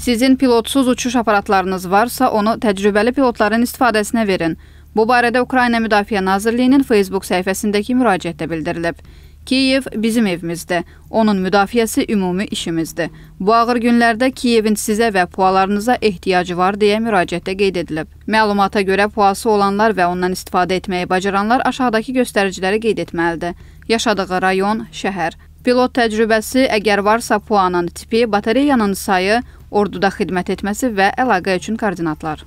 Sizin pilotsuz uçuş aparatlarınız varsa, onu təcrübəli pilotların istifadəsinə verin. Bu barədə Ukrayna Müdafiə Nazirliyinin Facebook səhifəsindəki müraciətdə bildirilib. Kiyev bizim evimizdir. Onun müdafiəsi ümumi işimizdir. Bu ağır günlərdə Kiyevin sizə və pualarınıza ehtiyacı var deyə müraciətdə qeyd edilib. Məlumata görə puası olanlar və ondan istifadə etməyi bacaranlar aşağıdakı göstəriciləri qeyd etməlidir. Yaşadığı rayon, şəhər. Pilot təcrübəsi, əgər varsa puanın tipi, batareyanın sayı, orduda xidmət etməsi və əlaqə üçün koordinatlar.